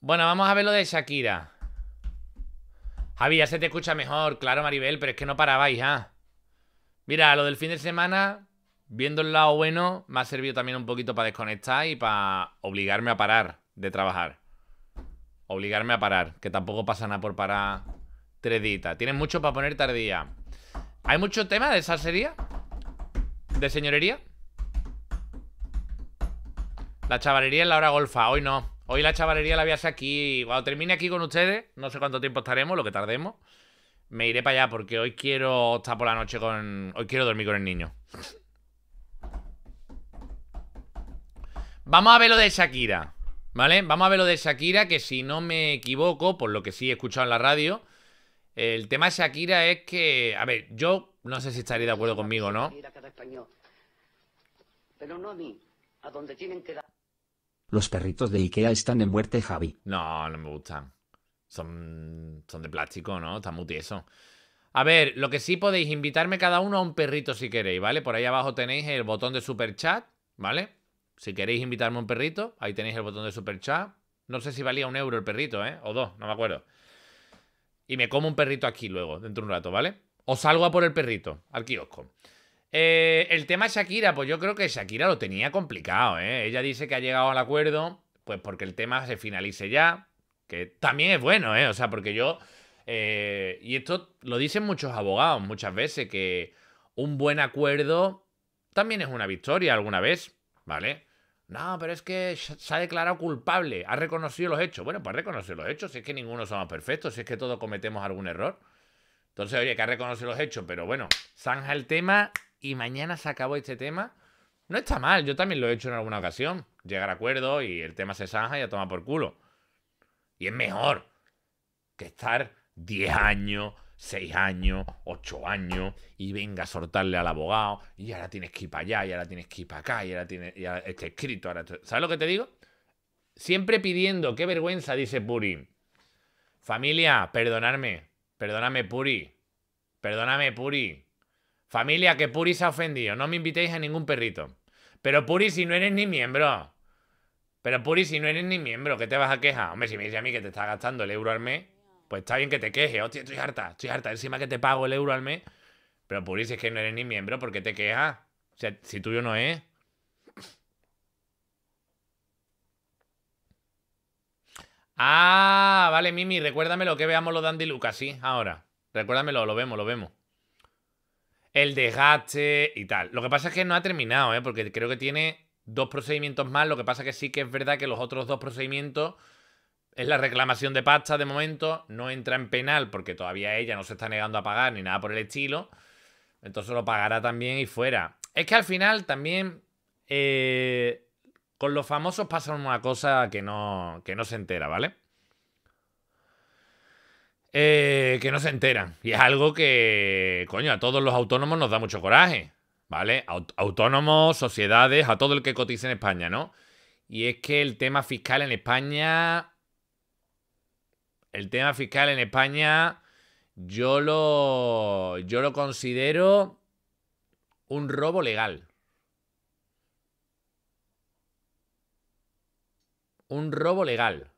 Bueno, vamos a ver lo de Shakira. Javi, ya se te escucha mejor, claro, Maribel, pero es que no parabais, ¿ah? Mira, lo del fin de semana, viendo el lado bueno, me ha servido también un poquito para desconectar y para obligarme a parar de trabajar. Obligarme a parar, que tampoco pasa nada por parar tres días. Tienes mucho para poner tardía. ¿Hay mucho tema de salsería? ¿De señorería? La chavalería en la hora golfa, hoy no. Hoy la chavalería la voy a aquí. Cuando termine aquí con ustedes, no sé cuánto tiempo estaremos, lo que tardemos. Me iré para allá porque hoy quiero estar por la noche con. Hoy quiero dormir con el niño. Vamos a ver lo de Shakira. ¿Vale? Vamos a ver lo de Shakira, que si no me equivoco, por lo que sí he escuchado en la radio, el tema de Shakira es que. A ver, yo no sé si estaría de acuerdo conmigo, ¿no? Pero no a mí, a donde tienen que dar. Los perritos de Ikea están en muerte, Javi. No, no me gustan. Son, son de plástico, ¿no? Está muy A ver, lo que sí podéis invitarme cada uno a un perrito si queréis, ¿vale? Por ahí abajo tenéis el botón de super chat, ¿vale? Si queréis invitarme a un perrito, ahí tenéis el botón de super chat. No sé si valía un euro el perrito, ¿eh? O dos, no me acuerdo. Y me como un perrito aquí luego, dentro de un rato, ¿vale? O salgo a por el perrito, al kiosco. Eh, el tema Shakira, pues yo creo que Shakira lo tenía complicado, ¿eh? Ella dice que ha llegado al acuerdo, pues porque el tema se finalice ya, que también es bueno, ¿eh? O sea, porque yo... Eh, y esto lo dicen muchos abogados muchas veces, que un buen acuerdo también es una victoria alguna vez, ¿vale? No, pero es que se ha declarado culpable, ha reconocido los hechos. Bueno, pues reconocer los hechos, si es que ninguno somos perfectos, si es que todos cometemos algún error. Entonces, oye, que ha reconocido los hechos, pero bueno, zanja el tema y mañana se acabó este tema, no está mal. Yo también lo he hecho en alguna ocasión. Llegar a acuerdo y el tema se zanja y a tomar por culo. Y es mejor que estar 10 años, 6 años, 8 años y venga a soltarle al abogado y ahora tienes que ir para allá y ahora tienes que ir para acá y ahora, tienes, está escrito. Ahora ¿Sabes lo que te digo? Siempre pidiendo, qué vergüenza, dice Puri. Familia, perdonadme. Perdóname, Puri. Perdóname, Puri. Familia, que Puri se ha ofendido. No me invitéis a ningún perrito. Pero Puri, si no eres ni miembro. Pero Puri, si no eres ni miembro, ¿qué te vas a quejar? Hombre, si me dice a mí que te está gastando el euro al mes, pues está bien que te quejes. Hostia, estoy harta, estoy harta. Encima que te pago el euro al mes. Pero Puri, si es que no eres ni miembro, ¿por qué te quejas? O sea, si tuyo no es. Ah, vale, Mimi, recuérdamelo que veamos los de Andy Lucas, sí, ahora. Recuérdamelo, lo vemos, lo vemos el desgaste y tal. Lo que pasa es que no ha terminado, ¿eh? porque creo que tiene dos procedimientos más. Lo que pasa es que sí que es verdad que los otros dos procedimientos es la reclamación de pasta de momento. No entra en penal porque todavía ella no se está negando a pagar ni nada por el estilo. Entonces lo pagará también y fuera. Es que al final también eh, con los famosos pasa una cosa que no, que no se entera, ¿vale? Eh, que no se enteran. Y es algo que, coño, a todos los autónomos nos da mucho coraje, ¿vale? autónomos, sociedades, a todo el que cotice en España, ¿no? Y es que el tema fiscal en España... El tema fiscal en España yo lo, yo lo considero un robo legal. Un robo legal.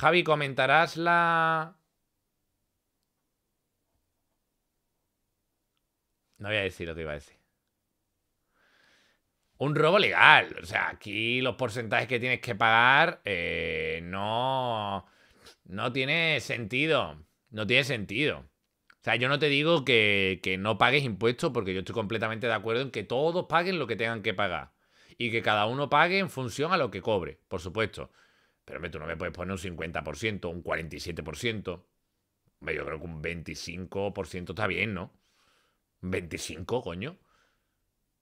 Javi, comentarás la... No voy a decir lo que iba a decir. Un robo legal. O sea, aquí los porcentajes que tienes que pagar eh, no, no tiene sentido. No tiene sentido. O sea, yo no te digo que, que no pagues impuestos porque yo estoy completamente de acuerdo en que todos paguen lo que tengan que pagar. Y que cada uno pague en función a lo que cobre, por supuesto. Pero tú no me puedes poner un 50%, un 47%. yo creo que un 25% está bien, ¿no? 25, coño.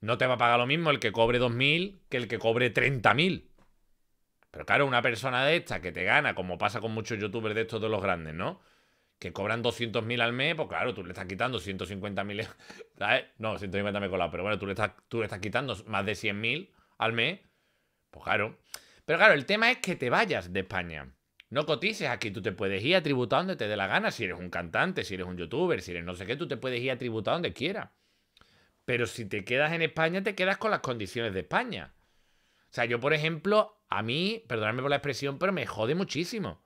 No te va a pagar lo mismo el que cobre 2.000 que el que cobre 30.000. Pero claro, una persona de esta que te gana, como pasa con muchos youtubers de estos de los grandes, ¿no? Que cobran 200.000 al mes, pues claro, tú le estás quitando 150.000, ¿sabes? No, 150 me he colado, pero bueno, tú le estás, tú le estás quitando más de 100.000 al mes. Pues claro. Pero claro, el tema es que te vayas de España. No cotices, aquí tú te puedes ir a tributar donde te dé la gana. Si eres un cantante, si eres un youtuber, si eres no sé qué, tú te puedes ir a tributar donde quieras. Pero si te quedas en España, te quedas con las condiciones de España. O sea, yo, por ejemplo, a mí, perdonadme por la expresión, pero me jode muchísimo.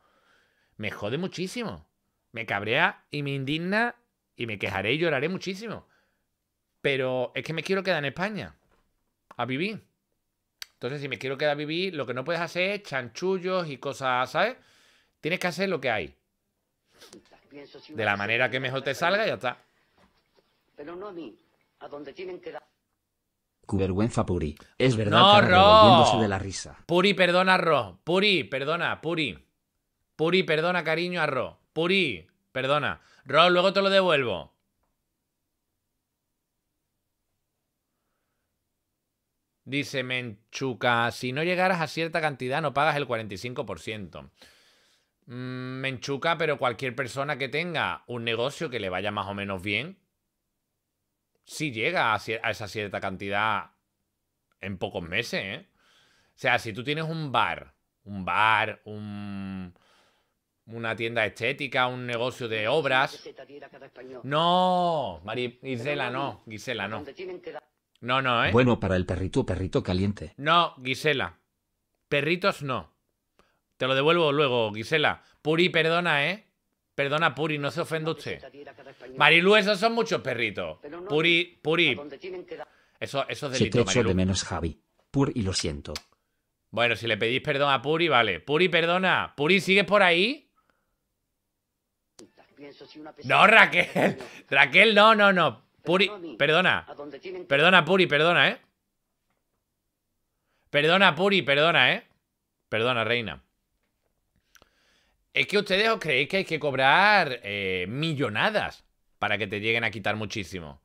Me jode muchísimo. Me cabrea y me indigna y me quejaré y lloraré muchísimo. Pero es que me quiero quedar en España a vivir. Entonces, si me quiero quedar vivir, lo que no puedes hacer es chanchullos y cosas, ¿sabes? Tienes que hacer lo que hay. De la manera que mejor te salga, ya está. Pero no a mí, a donde tienen que dar. Vergüenza, Puri. Es verdad, no, Ro. la risa. Puri, perdona, Ro. Puri, perdona, Puri. Puri, perdona, cariño, a Puri, perdona. Ro, luego te lo devuelvo. Dice Menchuca, si no llegaras a cierta cantidad no pagas el 45%. Mm, Menchuca, pero cualquier persona que tenga un negocio que le vaya más o menos bien, si llega a, esa cierta cantidad en pocos meses, ¿eh? O sea, si tú tienes un bar, un bar, un, una tienda estética, un negocio de obras. No, Gisela, no, Gisela, no. No, no, ¿eh? Bueno, para el perrito, perrito caliente. No, Gisela. Perritos no. Te lo devuelvo luego, Gisela. Puri, perdona, ¿eh? Perdona, Puri, no se ofenda usted. Marilu, esos son muchos perritos. Puri, Puri. Eso, eso es delito, menos, Javi. Puri, lo siento. Bueno, si le pedís perdón a Puri, vale. Puri, perdona. Puri, ¿sigues por ahí? No, Raquel. Raquel, no, no, no. Puri, perdona. Perdona, Puri, perdona, ¿eh? Perdona, Puri, perdona, ¿eh? Perdona, reina. Es que ustedes os creéis que hay que cobrar eh, millonadas para que te lleguen a quitar muchísimo.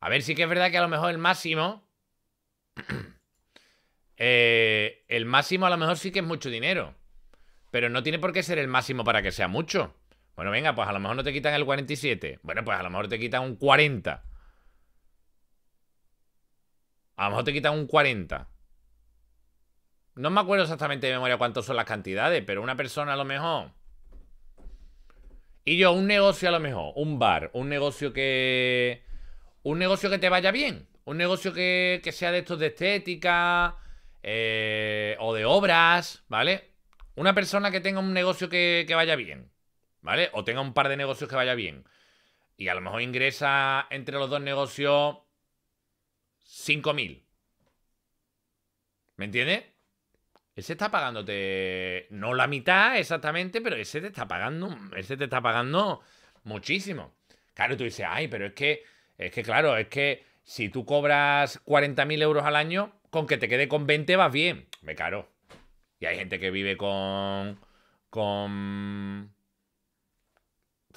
A ver, sí que es verdad que a lo mejor el máximo... Eh, el máximo a lo mejor sí que es mucho dinero. Pero no tiene por qué ser el máximo para que sea mucho. Bueno, venga, pues a lo mejor no te quitan el 47. Bueno, pues a lo mejor te quitan un 40. A lo mejor te quitan un 40. No me acuerdo exactamente de memoria cuántas son las cantidades, pero una persona a lo mejor. Y yo, un negocio a lo mejor, un bar, un negocio que. Un negocio que te vaya bien. Un negocio que, sea de estos de estética eh, o de obras, ¿vale? Una persona que tenga un negocio que, que vaya bien. ¿vale? O tenga un par de negocios que vaya bien. Y a lo mejor ingresa entre los dos negocios 5.000. ¿Me entiendes? Ese está pagándote, no la mitad exactamente, pero ese te está pagando, ese te está pagando muchísimo. Claro, tú dices, ay, pero es que, es que claro, es que si tú cobras 40.000 euros al año, con que te quede con 20 vas bien. Me caro. Y hay gente que vive con, con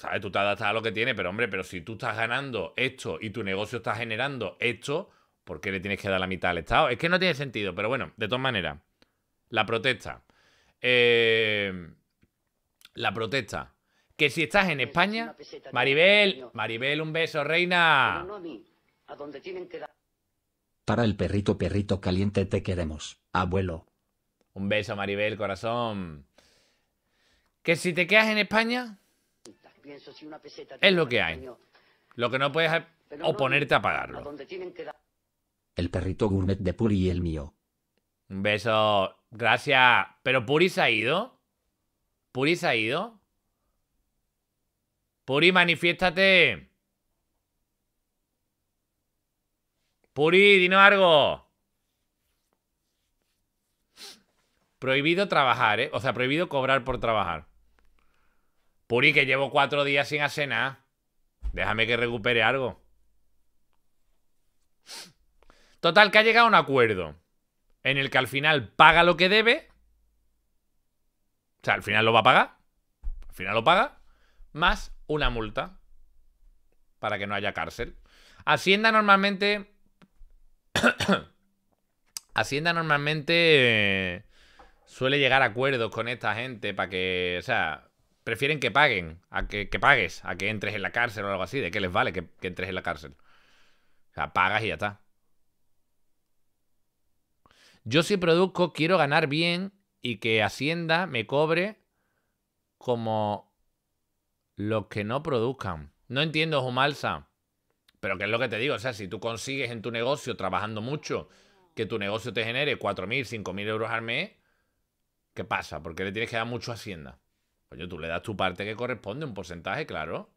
¿sabes? Tú te adaptas a lo que tienes, pero hombre, pero si tú estás ganando esto y tu negocio está generando esto, ¿por qué le tienes que dar la mitad al Estado? Es que no tiene sentido, pero bueno, de todas maneras, la protesta. Eh, la protesta. Que si estás en España, Maribel, Maribel, un beso, reina. Para el perrito, perrito caliente, te queremos, abuelo. Un beso, Maribel, corazón. Que si te quedas en España, es lo que hay. Lo que no puedes oponerte a pagarlo. El perrito gourmet de Puri y el mío. Un beso. Gracias. Pero Puri se ha ido. Puri se ha ido. Puri, manifiéstate. Puri, Dino algo. Prohibido trabajar, ¿eh? O sea, prohibido cobrar por trabajar. Puri, que llevo cuatro días sin hacer nada. Déjame que recupere algo. Total, que ha llegado un acuerdo en el que al final paga lo que debe. O sea, al final lo va a pagar. Al final lo paga. Más una multa. Para que no haya cárcel. Hacienda normalmente... Hacienda normalmente eh, suele llegar a acuerdos con esta gente para que... O sea, Prefieren que paguen, a que, pagues, a que entres en la cárcel o algo así. ¿De qué les vale que, entres en la cárcel? O sea, pagas y ya está. Yo si produzco, quiero ganar bien y que Hacienda me cobre como los que no produzcan. No entiendo, Jumalsa. Pero ¿qué es lo que te digo? O sea, si tú consigues en tu negocio, trabajando mucho, que tu negocio te genere 4.000, 5.000 euros al mes, ¿qué pasa? Porque le tienes que dar mucho a Hacienda. Coño, tú le das tu parte que corresponde, un porcentaje, claro.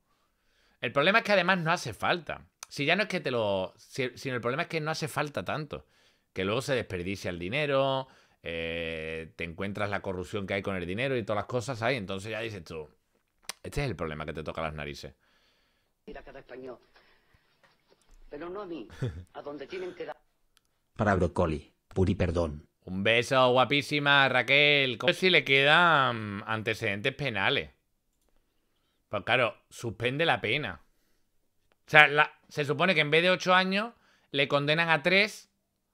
El problema es que además no hace falta. Si ya no es que te lo. Si, sino el problema es que no hace falta tanto. Que luego se desperdicia el dinero, eh, te encuentras la corrupción que hay con el dinero y todas las cosas ahí. Entonces ya dices tú. Este es el problema que te toca las narices. Pero no tienen que dar. Para brócoli, puri perdón. Un beso, guapísima Raquel. ¿Cómo si le quedan antecedentes penales? Pues claro, suspende la pena. O sea, se supone que en vez de ocho años le condenan a tres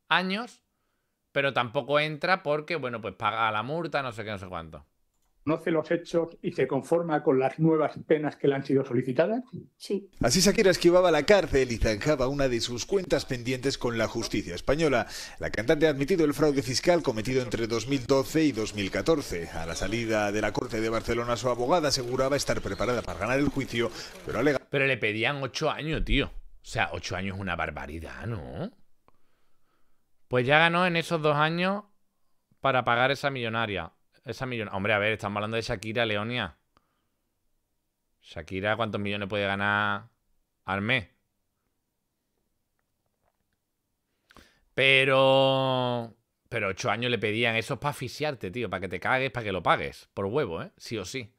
años, pero tampoco entra porque, bueno, pues paga la multa, no sé qué, no sé cuánto conoce los hechos y se conforma con las nuevas penas que le han sido solicitadas? Sí. Así Shakira esquivaba la cárcel y zanjaba una de sus cuentas pendientes con la justicia española. La cantante ha admitido el fraude fiscal cometido entre 2012 y 2014. A la salida de la corte de Barcelona, su abogada aseguraba estar preparada para ganar el juicio, pero alega... Pero le pedían ocho años, tío. O sea, ocho años es una barbaridad, ¿no? Pues ya ganó en esos dos años para pagar esa millonaria. Esa millón. Hombre, a ver, estamos hablando de Shakira, Leonia. Shakira, ¿cuántos millones puede ganar al mes? Pero. Pero ocho años le pedían. Eso para asfixiarte, tío. Para que te cagues, para que lo pagues. Por huevo, ¿eh? Sí o sí.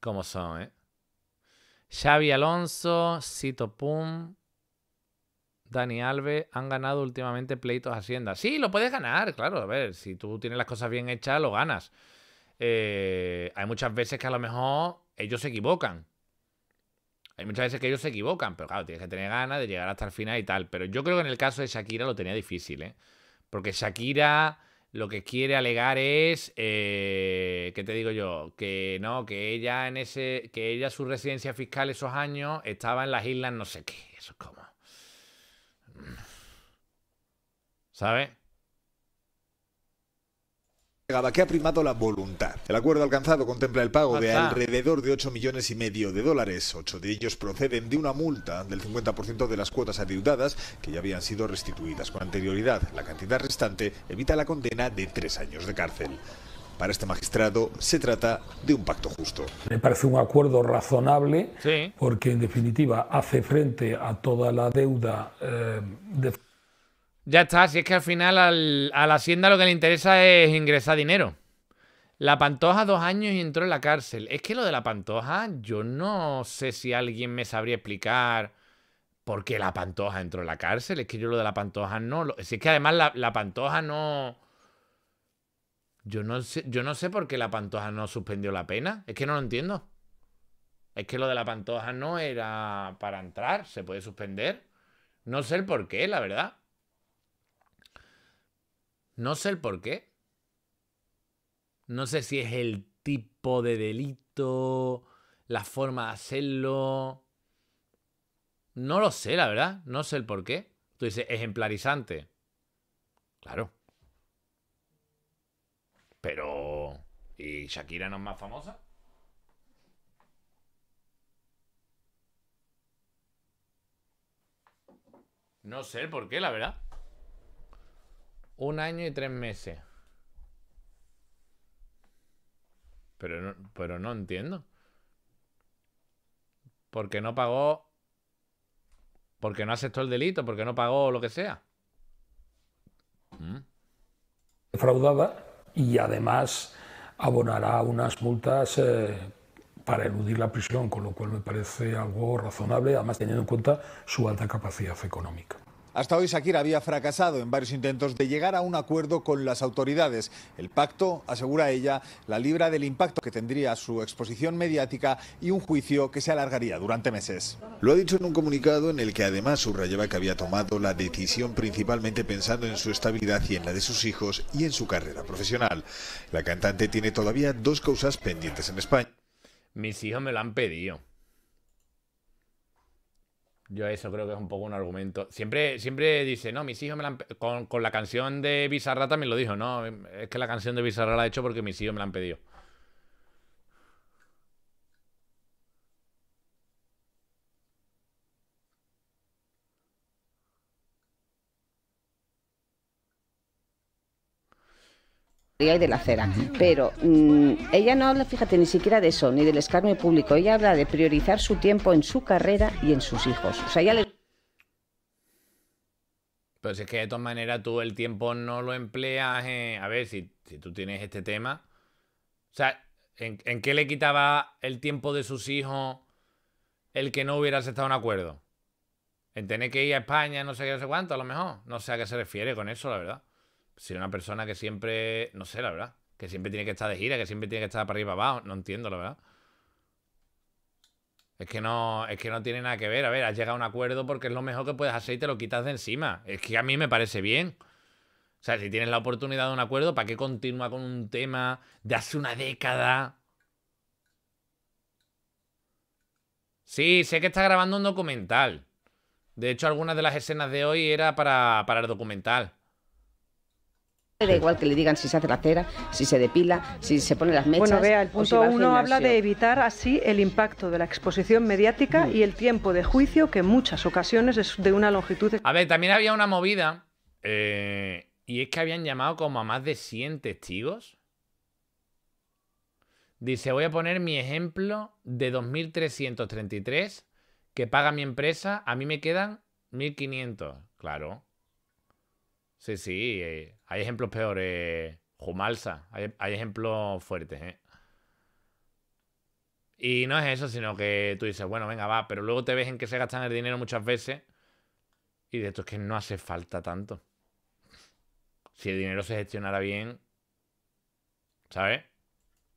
¿Cómo son, eh? Xavi Alonso, Cito Pum. Dani Alves han ganado últimamente pleitos Hacienda. Sí, lo puedes ganar, claro. A ver, si tú tienes las cosas bien hechas, lo ganas. Eh, hay muchas veces que a lo mejor ellos se equivocan. Hay muchas veces que ellos se equivocan, pero claro, tienes que tener ganas de llegar hasta el final y tal. Pero yo creo que en el caso de Shakira lo tenía difícil, ¿eh? Porque Shakira lo que quiere alegar es, eh, ¿qué te digo yo? Que no, que ella en ese, que ella su residencia fiscal esos años estaba en las islas no sé qué. Eso es como... ¿Sabe? que ha primado la voluntad. El acuerdo alcanzado contempla el pago de alrededor de 8 millones y medio de dólares. Ocho de ellos proceden de una multa del 50% de las cuotas adeudadas que ya habían sido restituidas con anterioridad. La cantidad restante evita la condena de tres años de cárcel. Para este magistrado se trata de un pacto justo. Me parece un acuerdo razonable porque en definitiva hace frente a toda la deuda eh, Ya está, si es que al final a la Hacienda lo que le interesa es ingresar dinero. La Pantoja dos años y entró en la cárcel. Es que lo de la Pantoja, yo no sé si alguien me sabría explicar por qué la Pantoja entró en la cárcel. Es que yo lo de la Pantoja no. si es que además la, la Pantoja no. Yo no, sé, yo no sé por qué la Pantoja no suspendió la pena. Es que no lo entiendo. Es que lo de la Pantoja no era para entrar, se puede suspender. No sé el por qué, la verdad. No sé el por qué. No sé si es el tipo de delito, la forma de hacerlo. No lo sé, la verdad. No sé el por qué. Tú dices, ejemplarizante. Claro. Pero. ¿Y Shakira no es más famosa? No sé por qué, la verdad. Un año y tres meses. Pero no, pero no entiendo. Porque no pagó. Porque no aceptó el delito, porque no pagó lo que sea. ¿Mm? y además abonará unas multas eh, para eludir la prisión, con lo cual me parece algo razonable, además teniendo en cuenta su alta capacidad económica. Hasta hoy Shakira había fracasado en varios intentos de llegar a un acuerdo con las autoridades. El pacto, asegura ella, la libra del impacto que tendría su exposición mediática y un juicio que se alargaría durante meses. Lo ha dicho en un comunicado en el que además subrayaba que había tomado la decisión principalmente pensando en su estabilidad y en la de sus hijos y en su carrera profesional. La cantante tiene todavía dos causas pendientes en España. Mis hijos me la han pedido. Yo eso creo que es un poco un argumento. Siempre, siempre dice, no, mis hijos me la han... Con, con la canción de Bizarra también lo dijo, no, es que la canción de Bizarra la he hecho porque mis hijos me la han pedido. y de la acera. Pero mm, ella no habla, fíjate, ni siquiera de eso, ni del escarnio público. Ella habla de priorizar su tiempo en su carrera y en sus hijos. O sea, ella le... Pero si es que de todas maneras tú el tiempo no lo empleas A ver, si, tú tienes este tema... O sea, ¿en, ¿en qué le quitaba el tiempo de sus hijos el que no hubiera estado en acuerdo? En tener que ir a España, no sé qué, no sé cuánto, a lo mejor. No sé a qué se refiere con eso, la verdad si una persona que siempre, no sé, la verdad, que siempre tiene que estar de gira, que siempre tiene que estar para arriba abajo, no entiendo, la verdad. Es que no, es que no tiene nada que ver. A ver, has llegado a un acuerdo porque es lo mejor que puedes hacer y te lo quitas de encima. Es que a mí me parece bien. O sea, si tienes la oportunidad de un acuerdo, ¿para qué continúa con un tema de hace una década? Sí, sé que está grabando un documental. De hecho, algunas de las escenas de hoy era para, para el documental. Da igual que le digan si se hace la cera, si se depila, si se pone las mechas. Bueno, vea, el punto uno habla de evitar así el impacto de la exposición mediática mm. y el tiempo de juicio, que en muchas ocasiones es de una longitud. A ver, también había una movida. Eh, y es que habían llamado como a más de 100 testigos. Dice: Voy a poner mi ejemplo de 2333 que paga mi empresa. A mí me quedan 1500. Claro. Sí, sí, eh, hay ejemplos peores. Jumalsa, hay, ejemplos fuertes, ¿eh? Y no es eso, sino que tú dices, bueno, venga, va, pero luego te ves en que se gastan el dinero muchas veces y de esto es que no hace falta tanto. Si el dinero se gestionara bien, ¿sabes?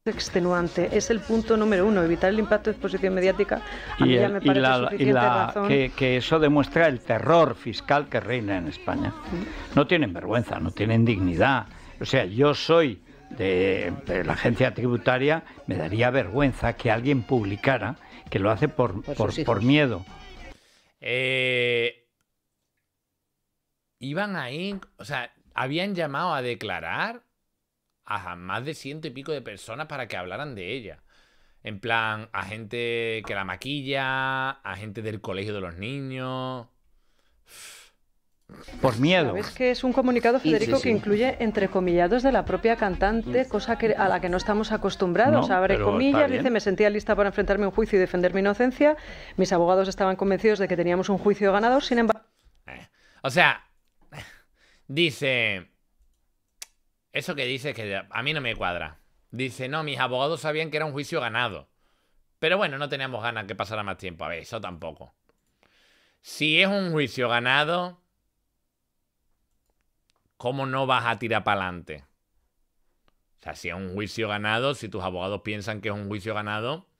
extenuante. Es el punto número uno, evitar el impacto de exposición mediática. y, Que, eso demuestra el terror fiscal que reina en España. Mm. No tienen vergüenza, no tienen dignidad. O sea, yo soy de, la agencia tributaria, me daría vergüenza que alguien publicara que lo hace por, por, miedo. Eh, iban ahí, o sea, habían llamado a declarar a más de ciento y pico de personas para que hablaran de ella. En plan, a gente que la maquilla, a gente del colegio de los niños. Por miedo. Es que es un comunicado, Federico, que incluye entre comillados de la propia cantante, cosa a la que no estamos acostumbrados. Abre comillas, dice, me sentía lista para enfrentarme a un juicio y defender mi inocencia. Mis abogados estaban convencidos de que teníamos un juicio ganador, sin embargo... Eh, o sea, dice... Eso que dice que a mí no me cuadra. Dice, no, mis abogados sabían que era un juicio ganado. Pero bueno, no teníamos ganas que pasara más tiempo. A ver, eso tampoco. Si es un juicio ganado, ¿cómo no vas a tirar para adelante? O sea, si es un juicio ganado, si tus abogados piensan que es un juicio ganado,